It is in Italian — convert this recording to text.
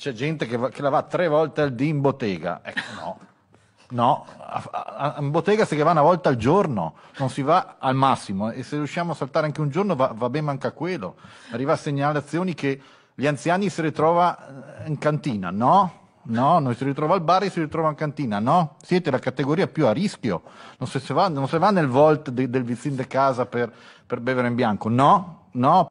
c'è gente che, va, che, la va tre volte al dì in bottega. Ecco, no. No, in bottega si va una volta al giorno, non si va al massimo e se riusciamo a saltare anche un giorno va, va bene anche quello. Arriva a segnalazioni che gli anziani si ritrova eh, in cantina, no? No, non si ritrova al bar e si ritrova in cantina, no? Siete la categoria più a rischio, non si va, non si va nel vault de, del vicino di de casa per, per bevere in bianco, no? No,